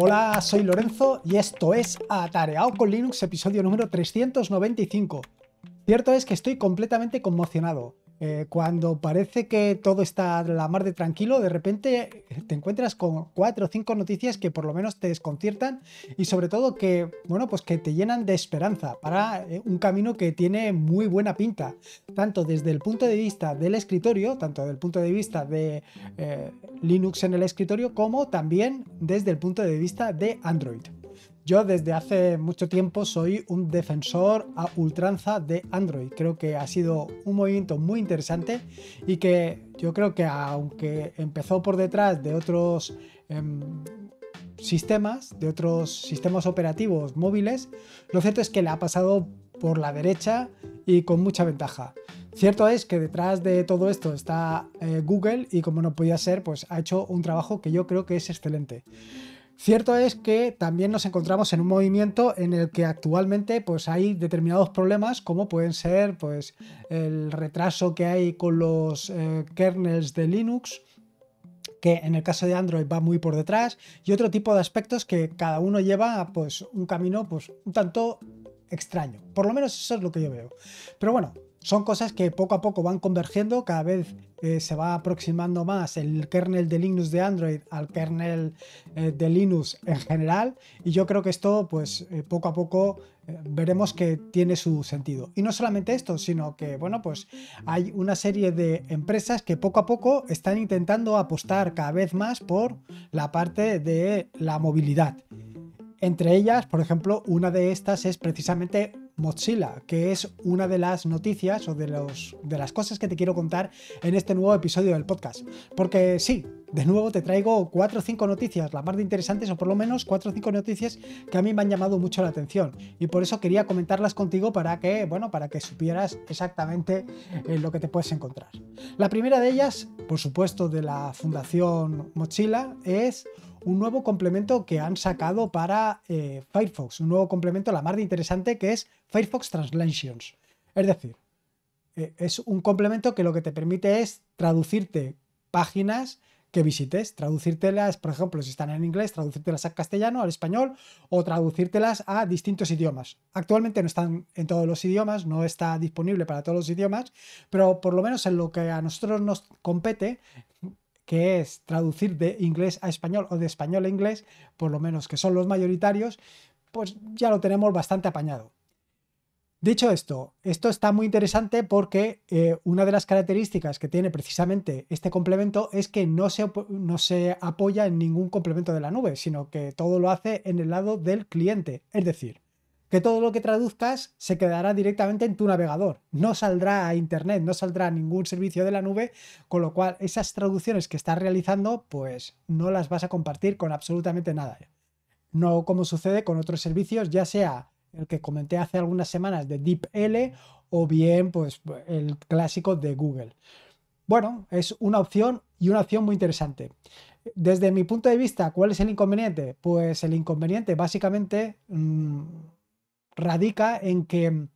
Hola, soy Lorenzo y esto es Atareado con Linux, episodio número 395. Cierto es que estoy completamente conmocionado. Eh, cuando parece que todo está la mar de tranquilo, de repente eh, te encuentras con cuatro o cinco noticias que por lo menos te desconciertan y sobre todo que, bueno, pues que te llenan de esperanza para eh, un camino que tiene muy buena pinta, tanto desde el punto de vista del escritorio, tanto desde el punto de vista de Linux en el escritorio, como también desde el punto de vista de Android. Yo desde hace mucho tiempo soy un defensor a ultranza de Android. Creo que ha sido un movimiento muy interesante y que yo creo que aunque empezó por detrás de otros em, sistemas, de otros sistemas operativos móviles, lo cierto es que le ha pasado por la derecha y con mucha ventaja. Cierto es que detrás de todo esto está eh, Google y como no podía ser, pues ha hecho un trabajo que yo creo que es excelente. Cierto es que también nos encontramos en un movimiento en el que actualmente pues, hay determinados problemas, como pueden ser pues, el retraso que hay con los eh, kernels de Linux, que en el caso de Android va muy por detrás, y otro tipo de aspectos que cada uno lleva pues, un camino pues, un tanto extraño. Por lo menos eso es lo que yo veo. Pero bueno, son cosas que poco a poco van convergiendo, cada vez eh, se va aproximando más el kernel de Linux de Android al kernel eh, de Linux en general y yo creo que esto pues eh, poco a poco veremos que tiene su sentido. Y no solamente esto, sino que bueno pues hay una serie de empresas que poco a poco están intentando apostar cada vez más por la parte de la movilidad. Entre ellas, por ejemplo, una de estas es precisamente Mochila, que es una de las noticias o de, los, de las cosas que te quiero contar en este nuevo episodio del podcast. Porque sí, de nuevo te traigo cuatro o cinco noticias, las más interesantes o por lo menos cuatro o cinco noticias que a mí me han llamado mucho la atención y por eso quería comentarlas contigo para que, bueno, para que supieras exactamente eh, lo que te puedes encontrar. La primera de ellas, por supuesto, de la Fundación Mochila es un nuevo complemento que han sacado para eh, Firefox, un nuevo complemento, la más interesante, que es Firefox Translations. Es decir, eh, es un complemento que lo que te permite es traducirte páginas que visites, traducírtelas, por ejemplo, si están en inglés, traducírtelas al castellano, al español o traducírtelas a distintos idiomas. Actualmente no están en todos los idiomas, no está disponible para todos los idiomas, pero por lo menos en lo que a nosotros nos compete, que es traducir de inglés a español o de español a inglés, por lo menos que son los mayoritarios, pues ya lo tenemos bastante apañado. Dicho esto, esto está muy interesante porque eh, una de las características que tiene precisamente este complemento es que no se, no se apoya en ningún complemento de la nube, sino que todo lo hace en el lado del cliente. Es decir, que todo lo que traduzcas se quedará directamente en tu navegador, no saldrá a internet, no saldrá a ningún servicio de la nube, con lo cual esas traducciones que estás realizando, pues no las vas a compartir con absolutamente nada. No como sucede con otros servicios, ya sea el que comenté hace algunas semanas de DeepL o bien pues el clásico de Google. Bueno, es una opción y una opción muy interesante. Desde mi punto de vista, ¿cuál es el inconveniente? Pues el inconveniente básicamente mm, radica en que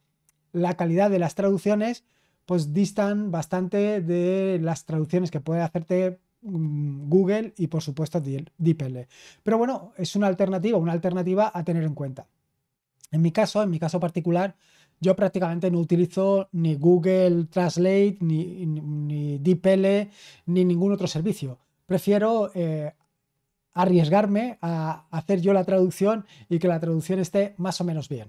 la calidad de las traducciones pues distan bastante de las traducciones que puede hacerte mm, Google y por supuesto DeepL. Pero bueno, es una alternativa, una alternativa a tener en cuenta. En mi caso, en mi caso particular, yo prácticamente no utilizo ni Google Translate, ni, ni DeepL, ni ningún otro servicio. Prefiero eh, arriesgarme a hacer yo la traducción y que la traducción esté más o menos bien.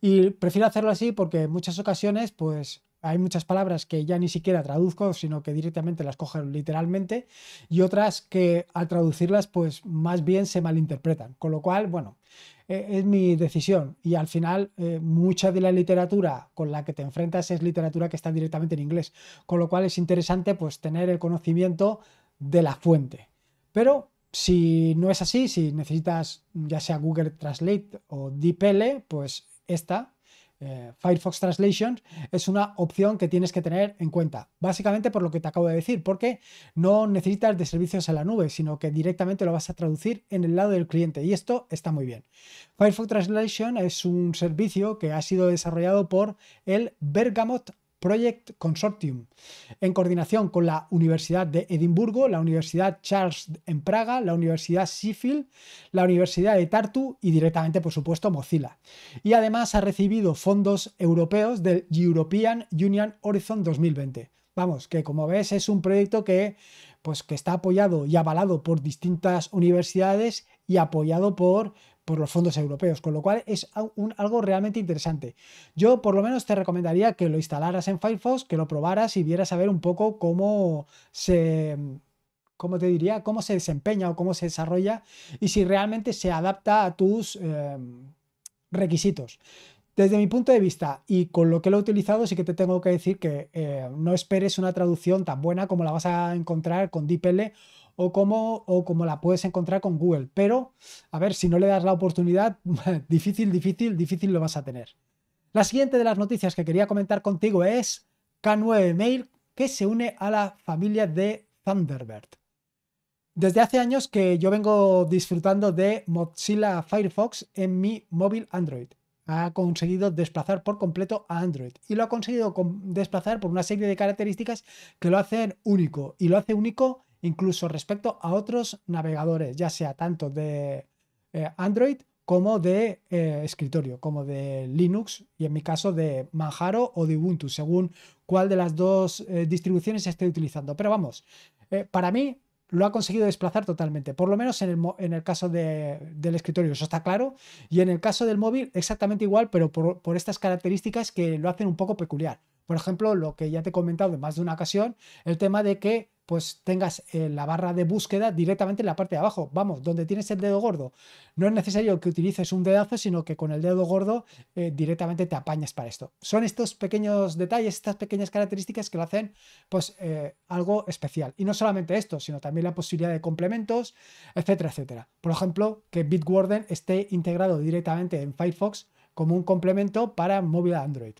Y prefiero hacerlo así porque en muchas ocasiones, pues hay muchas palabras que ya ni siquiera traduzco, sino que directamente las cojo literalmente, y otras que al traducirlas, pues más bien se malinterpretan. Con lo cual, bueno, e, es mi decisión. Y al final, eh, mucha de la literatura con la que te enfrentas es literatura que está directamente en inglés. Con lo cual es interesante, pues, tener el conocimiento de la fuente. Pero si no es así, si necesitas ya sea Google Translate o DeepL, pues esta, eh, Firefox Translation, es una opción que tienes que tener en cuenta. Básicamente por lo que te acabo de decir, porque no necesitas de servicios a la nube, sino que directamente lo vas a traducir en el lado del cliente. Y esto está muy bien. Firefox Translation es un servicio que ha sido desarrollado por el Bergamot Project Consortium, en coordinación con la Universidad de Edimburgo, la Universidad Charles en Praga, la Universidad Sheffield, la Universidad de Tartu y directamente, por supuesto, Mozilla. Y además ha recibido fondos europeos del European Union Horizon 2020. Vamos, que como ves es un proyecto que, pues, que está apoyado y avalado por distintas universidades y apoyado por por los fondos europeos, con lo cual es algo realmente interesante. Yo por lo menos te recomendaría que lo instalaras en Firefox, que lo probaras y vieras a ver un poco cómo se cómo te diría, cómo se desempeña o cómo se desarrolla y si realmente se adapta a tus em, requisitos. Desde mi punto de vista y con lo que lo he utilizado, sí que te tengo que decir que eh, no esperes una traducción tan buena como la vas a encontrar con DeepL o como, o la puedes encontrar con Google. Pero, a ver, si no le das la oportunidad, difícil, difícil, difícil lo vas a tener. La siguiente de las noticias que quería comentar contigo es K9 Mail, que se une a la familia de Thunderbird. Desde hace años que yo vengo disfrutando de Mozilla Firefox en mi móvil Android. Ha conseguido desplazar por completo a Android y lo ha conseguido desplazar por una serie de características que lo hacen único. Y lo hace único incluso respecto a otros navegadores, ya sea tanto de eh, Android como de eh, escritorio, como de Linux y en mi caso de Manjaro o de Ubuntu, según cuál de las dos eh, distribuciones esté utilizando. Pero vamos, para mí lo ha conseguido desplazar totalmente, por lo menos en el, caso del escritorio, eso está claro, y en el caso del móvil exactamente igual, pero por, por estas características que lo hacen un poco peculiar. Por ejemplo, lo que ya te he comentado en más de una ocasión, el tema de que pues tengas eh, la barra de búsqueda directamente en la parte de abajo. Vamos, donde tienes el dedo gordo. No es necesario que utilices un dedazo, sino que con el dedo gordo eh, directamente te apañas para esto. Son estos pequeños detalles, estas pequeñas características que lo hacen pues eh, algo especial. Y no solamente esto, sino también la posibilidad de complementos, etcétera, etcétera. Por ejemplo, que Bitwarden esté integrado directamente en Firefox como un complemento para móvil Android.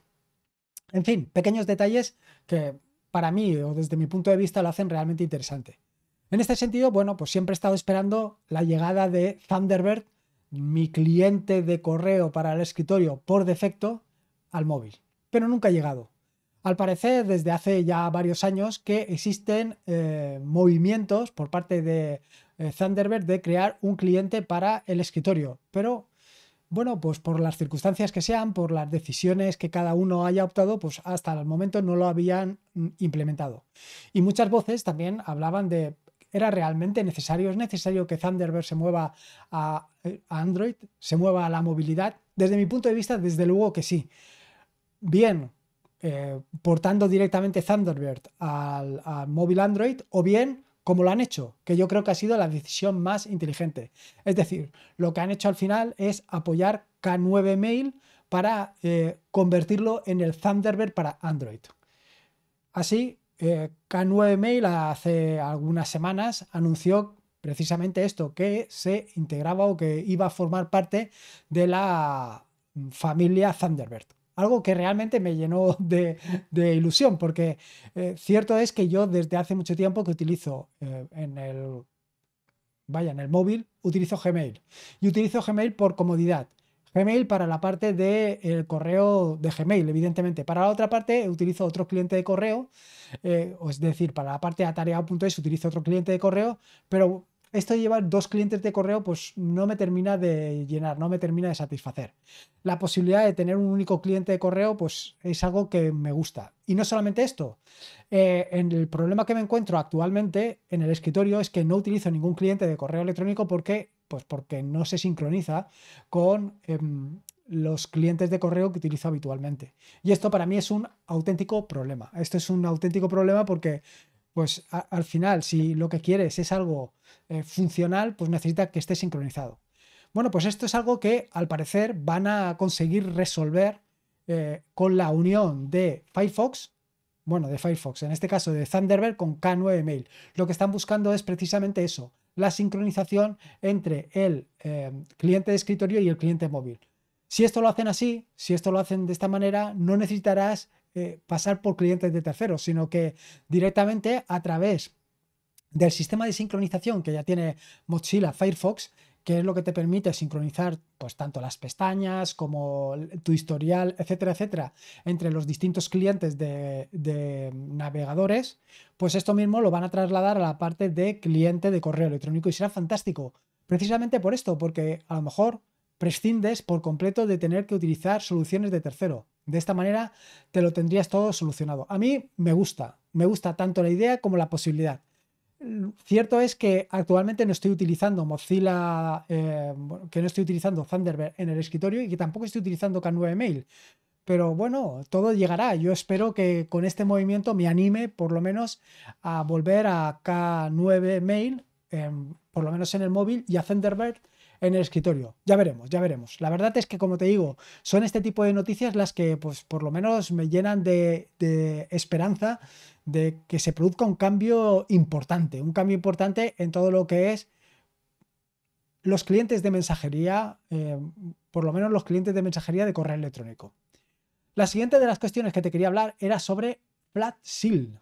En fin, pequeños detalles que para mí, o desde mi punto de vista, lo hacen realmente interesante. En este sentido, bueno, pues siempre he estado esperando la llegada de Thunderbird, mi cliente de correo para el escritorio por defecto, al móvil. Pero nunca ha llegado. Al parecer, desde hace ya varios años que existen eh, movimientos por parte de eh, Thunderbird de crear un cliente para el escritorio, pero bueno, pues por las circunstancias que sean, por las decisiones que cada uno haya optado, pues hasta el momento no lo habían mm, implementado. Y muchas voces también hablaban de, ¿era realmente necesario? ¿Es necesario que Thunderbird se mueva a, eh, Android? ¿Se mueva a la movilidad? Desde mi punto de vista, desde luego que sí. Bien, eh, portando directamente Thunderbird al móvil Android o bien como lo han hecho, que yo creo que ha sido la decisión más inteligente. Es decir, lo que han hecho al final es apoyar K9 Mail para eh, convertirlo en el Thunderbird para Android. Así, eh, K9 Mail hace algunas semanas anunció precisamente esto, que se integraba o que iba a formar parte de la mm, familia Thunderbird algo que realmente me llenó de, ilusión, porque eh, cierto es que yo desde hace mucho tiempo que utilizo eh, en el... Vaya, en el móvil utilizo Gmail. Y utilizo Gmail por comodidad. Gmail para la parte del de correo de Gmail, evidentemente. Para la otra parte utilizo otro cliente de correo, eh, es decir, para la parte de atareado.es utilizo otro cliente de correo, pero esto de llevar dos clientes de correo pues no me termina de llenar, no me termina de satisfacer. La posibilidad de tener un único cliente de correo pues es algo que me gusta. Y no solamente esto, eh, el problema que me encuentro actualmente en el escritorio es que no utilizo ningún cliente de correo electrónico porque, pues porque no se sincroniza con... Em, los clientes de correo que utilizo habitualmente. Y esto para mí es un auténtico problema. Esto es un auténtico problema porque pues al final, si lo que quieres es algo eh, funcional, pues necesita que esté sincronizado. Bueno, pues esto es algo que al parecer van a conseguir resolver eh, con la unión de Firefox, bueno, de Firefox, en este caso de Thunderbird con K9 Mail. Lo que están buscando es precisamente eso, la sincronización entre el eh, cliente de escritorio y el cliente móvil. Si esto lo hacen así, si esto lo hacen de esta manera, no necesitarás eh, pasar por clientes de terceros, sino que directamente a través del sistema de sincronización que ya tiene Mozilla Firefox, que es lo que te permite sincronizar pues tanto las pestañas como tu historial, etcétera, etcétera, entre los distintos clientes de, de, navegadores, pues esto mismo lo van a trasladar a la parte de cliente de correo electrónico y será fantástico. Precisamente por esto, porque a lo mejor prescindes por completo de tener que utilizar soluciones de tercero. De esta manera te lo tendrías todo solucionado. A mí me gusta, me gusta tanto la idea como la posibilidad. Cierto es que actualmente no estoy utilizando Mozilla, eh, que no estoy utilizando Thunderbird en el escritorio y que tampoco estoy utilizando K9 Mail. Pero bueno, todo llegará. Yo espero que con este movimiento me anime por lo menos a volver a K9 Mail, eh, por lo menos en el móvil, y a Thunderbird en el escritorio. Ya veremos, ya veremos. La verdad es que, como te digo, son este tipo de noticias las que, pues, por lo menos me llenan de, esperanza de que se produzca un cambio importante, un cambio importante en todo lo que es los clientes de mensajería, eh, por lo menos los clientes de mensajería de correo electrónico. La siguiente de las cuestiones que te quería hablar era sobre FlatSeal.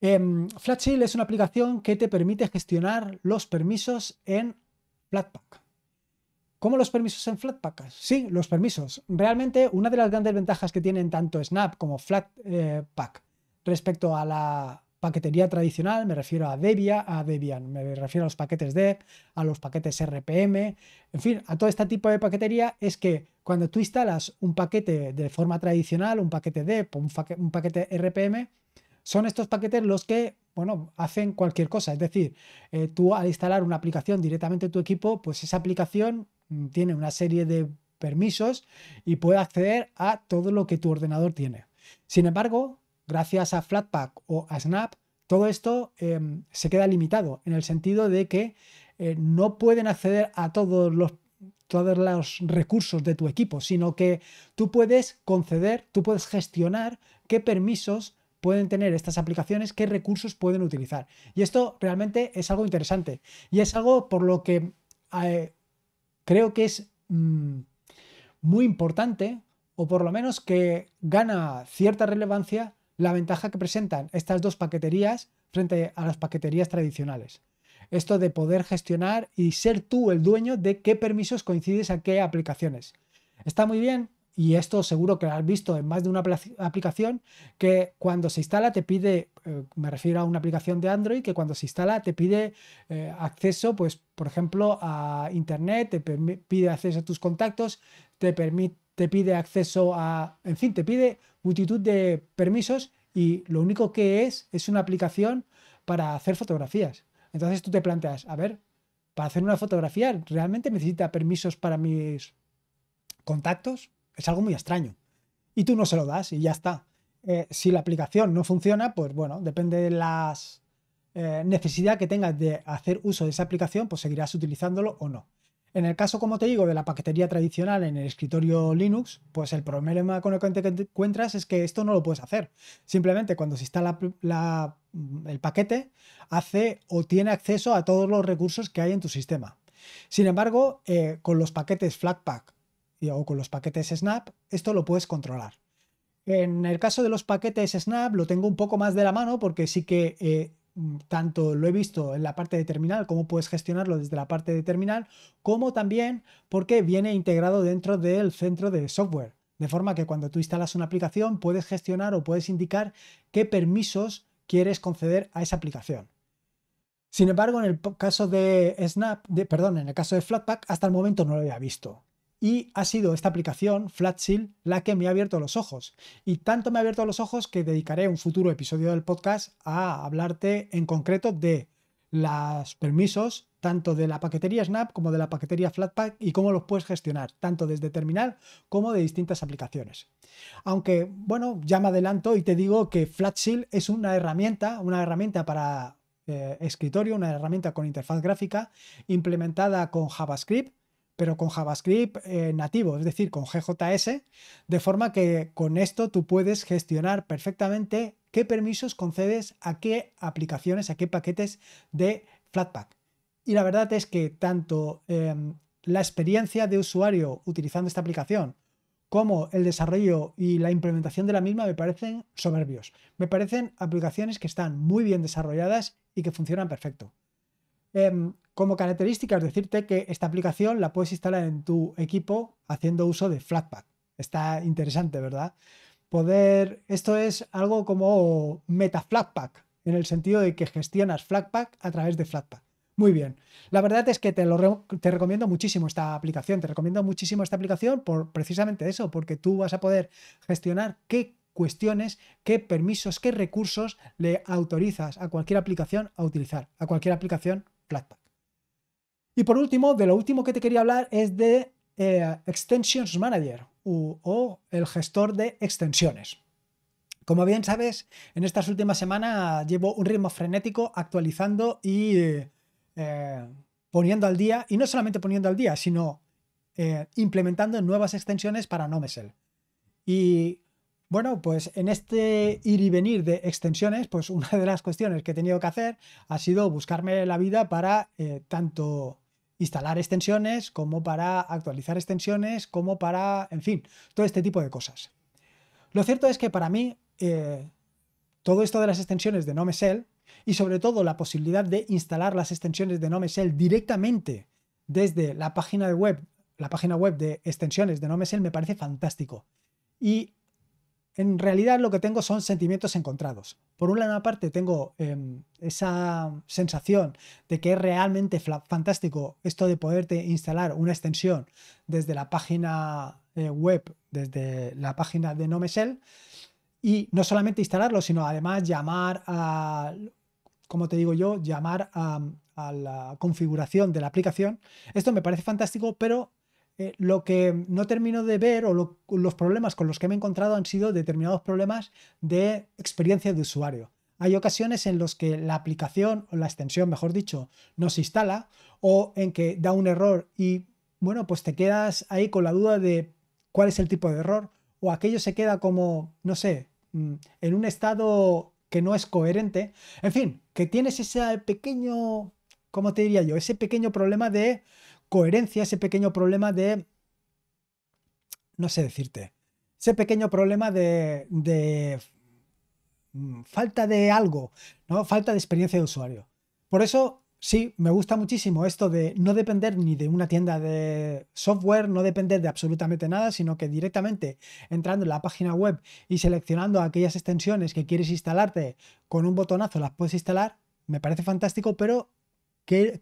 Eh, em, FlatSeal es una aplicación que te permite gestionar los permisos en Flatpak. ¿Cómo los permisos en Flatpak? Sí, los permisos. Realmente una de las grandes ventajas que tienen tanto Snap como Flatpak respecto a la paquetería tradicional, me refiero a Debian, a Debian, me refiero a los paquetes DEP, a los paquetes RPM, en fin, a todo este tipo de paquetería, es que cuando tú instalas un paquete de forma tradicional, un paquete DEP, un, un paquete RPM, son estos paquetes los que bueno, hacen cualquier cosa. Es decir, eh, tú al instalar una aplicación directamente en tu equipo, pues esa aplicación mm, tiene una serie de permisos y puede acceder a todo lo que tu ordenador tiene. Sin embargo, gracias a Flatpak o a Snap, todo esto em, se queda limitado en el sentido de que eh, no pueden acceder a todos los, todos los recursos de tu equipo, sino que tú puedes conceder, tú puedes gestionar qué permisos pueden tener estas aplicaciones, qué recursos pueden utilizar. Y esto realmente es algo interesante. Y es algo por lo que eh, creo que es mm, muy importante, o por lo menos que gana cierta relevancia la ventaja que presentan estas dos paqueterías frente a las paqueterías tradicionales. Esto de poder gestionar y ser tú el dueño de qué permisos coincides a qué aplicaciones. Está muy bien, y esto seguro que lo has visto en más de una aplicación, que cuando se instala te pide, eh, me refiero a una aplicación de Android, que cuando se instala te pide eh, acceso, pues, por ejemplo, a Internet, te pide acceso a tus contactos, te, te pide acceso a, en fin, te pide multitud de permisos y lo único que es es una aplicación para hacer fotografías. Entonces tú te planteas, a ver, para hacer una fotografía, ¿realmente necesita permisos para mis contactos? Es algo muy extraño. Y tú no se lo das y ya está. Eh, si la aplicación no funciona, pues bueno, depende de las eh, necesidad que tengas de hacer uso de esa aplicación, pues seguirás utilizándolo o no. En el caso, como te digo, de la paquetería tradicional en el escritorio Linux, pues el problema con el que te encuentras es que esto no lo puedes hacer. Simplemente cuando se instala el paquete, hace o tiene acceso a todos los recursos que hay en tu sistema. Sin embargo, eh, con los paquetes Flatpak o con los paquetes Snap, esto lo puedes controlar. En el caso de los paquetes Snap lo tengo un poco más de la mano porque sí que eh, mm, tanto lo he visto en la parte de terminal, cómo puedes gestionarlo desde la parte de terminal, como también porque viene integrado dentro del centro de software. De forma que cuando tú instalas una aplicación puedes gestionar o puedes indicar qué permisos quieres conceder a esa aplicación. Sin embargo, en el caso de Snap, de, perdón, en el caso de Flatpak, hasta el momento no lo había visto y ha sido esta aplicación, FlatSeal, la que me ha abierto los ojos. Y tanto me ha abierto los ojos que dedicaré un futuro episodio del podcast a hablarte en concreto de los permisos tanto de la paquetería Snap como de la paquetería Flatpak y cómo los puedes gestionar, tanto desde terminal como de distintas aplicaciones. Aunque, bueno, ya me adelanto y te digo que FlatSeal es una herramienta, una herramienta para eh, escritorio, una herramienta con interfaz gráfica implementada con JavaScript pero con JavaScript eh, nativo, es decir, con GJS, de forma que con esto tú puedes gestionar perfectamente qué permisos concedes a qué aplicaciones, a qué paquetes de Flatpak. Y la verdad es que tanto em, la experiencia de usuario utilizando esta aplicación como el desarrollo y la implementación de la misma me parecen soberbios. Me parecen aplicaciones que están muy bien desarrolladas y que funcionan perfecto. Em, como características, decirte que esta aplicación la puedes instalar en tu equipo haciendo uso de Flatpak. Está interesante, ¿verdad? Poder, esto es algo como meta Flatpak, en el sentido de que gestionas Flatpak a través de Flatpak. Muy bien. La verdad es que te, te recomiendo muchísimo esta aplicación. Te recomiendo muchísimo esta aplicación por precisamente eso, porque tú vas a poder gestionar qué cuestiones, qué permisos, qué recursos le autorizas a cualquier aplicación a utilizar, a cualquier aplicación y por último, de lo último que te quería hablar es de eh, Extensions Manager o el gestor de extensiones. Como bien sabes, en estas últimas semanas llevo un ritmo frenético actualizando y eh, poniendo al día, y no solamente poniendo al día, sino eh, implementando nuevas extensiones para Nomesel. Y bueno, pues en este ir y venir de extensiones, pues una de las cuestiones que he tenido que hacer ha sido buscarme la vida para eh, tanto instalar extensiones como para actualizar extensiones, como para, en fin, todo este tipo de cosas. Lo cierto es que para mí eh, todo esto de las extensiones de NoMesel y sobre todo la posibilidad de instalar las extensiones de NoMesel directamente desde la página web, la página web de extensiones de NoMesel me parece fantástico. Y en realidad lo que tengo son sentimientos encontrados. Por una parte tengo em, esa sensación de que es realmente fantástico esto de poderte instalar una extensión desde la página eh, web, desde la página de Nomesel, y no solamente instalarlo, sino además llamar a, como te digo yo, llamar a la configuración de la aplicación. Esto me parece fantástico, pero eh, lo que no termino de ver o los problemas con los que me he encontrado han sido determinados problemas de experiencia de usuario. Hay ocasiones en las que la aplicación o la extensión, mejor dicho, no se instala o en que da un error y, bueno, pues te quedas ahí con la duda de cuál es el tipo de error o aquello se queda como, no sé, mm, en un estado que no es coherente. En fin, que tienes ese pequeño, ¿cómo te diría yo? Ese pequeño problema de coherencia, ese pequeño problema de... No sé decirte. Ese pequeño problema de, de mm, falta de algo, ¿no? Falta de experiencia de usuario. Por eso, sí, me gusta muchísimo esto de no depender ni de una tienda de software, no depender de absolutamente nada, sino que directamente entrando en la página web y seleccionando aquellas extensiones que quieres instalarte con un botonazo las puedes instalar. Me parece fantástico, pero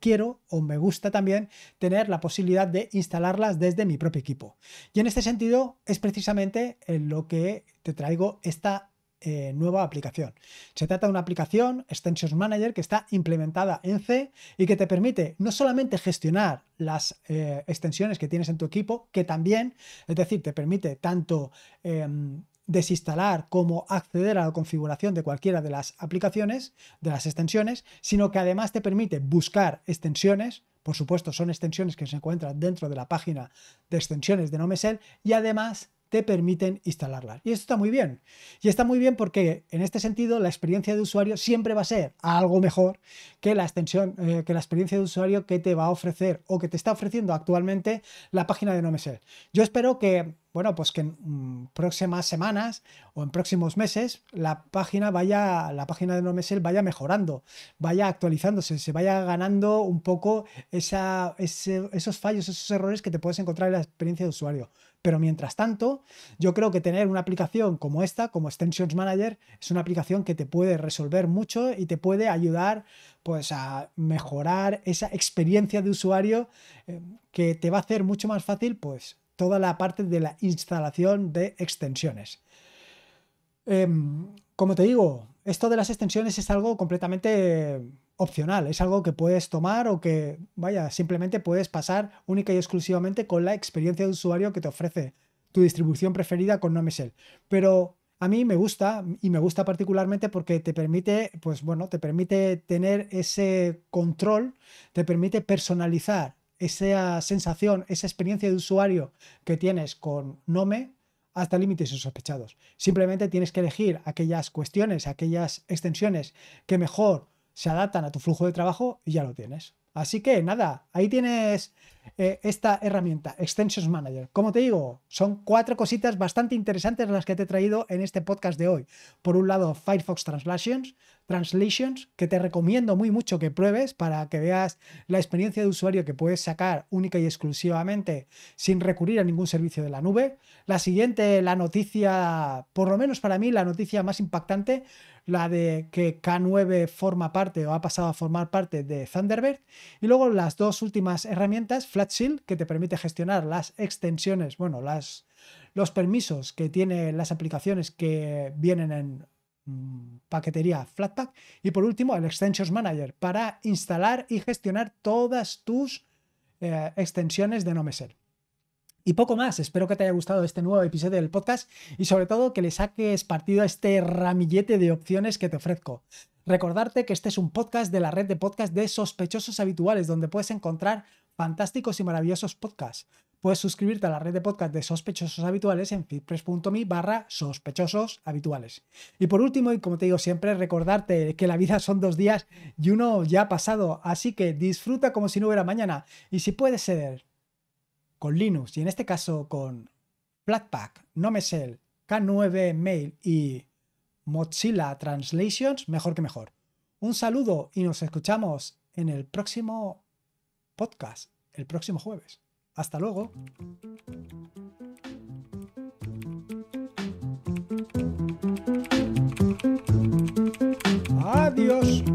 quiero o me gusta también tener la posibilidad de instalarlas desde mi propio equipo. Y en este sentido es precisamente en lo que te traigo esta eh, nueva aplicación. Se trata de una aplicación Extensions Manager que está implementada en C y que te permite no solamente gestionar las eh, extensiones que tienes en tu equipo, que también, es decir, te permite tanto em, desinstalar como acceder a la configuración de cualquiera de las aplicaciones, de las extensiones, sino que además te permite buscar extensiones, por supuesto son extensiones que se encuentran dentro de la página de extensiones de NoMesel y además te permiten instalarla. Y esto está muy bien. Y está muy bien porque en este sentido la experiencia de usuario siempre va a ser algo mejor que la extensión, eh, que la experiencia de usuario que te va a ofrecer o que te está ofreciendo actualmente la página de NoMesel. Yo espero que, bueno, pues que en mm, próximas semanas o en próximos meses la página vaya, la página de NoMesel vaya mejorando, vaya actualizándose, se vaya ganando un poco esa, esos fallos, esos errores que te puedes encontrar en la experiencia de usuario. Pero mientras tanto, yo creo que tener una aplicación como esta, como Extensions Manager, es una aplicación que te puede resolver mucho y te puede ayudar pues, a mejorar esa experiencia de usuario eh, que te va a hacer mucho más fácil pues, toda la parte de la instalación de extensiones. Em, como te digo, esto de las extensiones es algo completamente opcional, es algo que puedes tomar o que, vaya, simplemente puedes pasar única y exclusivamente con la experiencia de usuario que te ofrece tu distribución preferida con NoMesel. Pero a mí me gusta y me gusta particularmente porque te permite, pues bueno, te permite tener ese control, te permite personalizar esa sensación, esa experiencia de usuario que tienes con Nome hasta límites sospechados. Simplemente tienes que elegir aquellas cuestiones, aquellas extensiones que mejor se adaptan a tu flujo de trabajo y ya lo tienes. Así que nada, ahí tienes eh, esta herramienta, Extensions Manager. Como te digo, son cuatro cositas bastante interesantes las que te he traído en este podcast de hoy. Por un lado, Firefox Translations, Translations, que te recomiendo muy mucho que pruebes para que veas la experiencia de usuario que puedes sacar única y exclusivamente sin recurrir a ningún servicio de la nube. La siguiente, la noticia, por lo menos para mí, la noticia más impactante, la de que K9 forma parte o ha pasado a formar parte de Thunderbird. Y luego las dos últimas herramientas, que te permite gestionar las extensiones, bueno, las, los permisos que tienen las aplicaciones que vienen en mm, paquetería Flatpak. Y por último, el Extensions Manager, para instalar y gestionar todas tus eh, extensiones de Ser. Y poco más, espero que te haya gustado este nuevo episodio del podcast y sobre todo que le saques partido a este ramillete de opciones que te ofrezco. Recordarte que este es un podcast de la red de podcast de sospechosos habituales, donde puedes encontrar fantásticos y maravillosos podcasts. Puedes suscribirte a la red de podcast de sospechosos habituales en fitpress.me barra sospechosos habituales. Y por último, y como te digo siempre, recordarte que la vida son dos días y uno ya ha pasado, así que disfruta como si no hubiera mañana. Y si puede ser con Linux, y en este caso con Flatpak, Nomesel, K9 Mail y Mozilla Translations, mejor que mejor. Un saludo y nos escuchamos en el próximo podcast el próximo jueves. Hasta luego. Adiós.